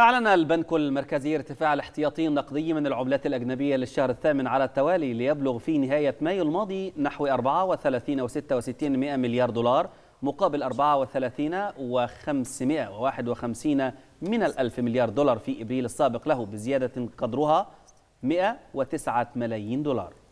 أعلن البنك المركزي ارتفاع الاحتياطي النقدي من العملات الأجنبية للشهر الثامن على التوالي ليبلغ في نهاية مايو الماضي نحو 34.66 مليار دولار مقابل 34.551 من الألف مليار دولار في إبريل السابق له بزيادة قدرها 109 ملايين دولار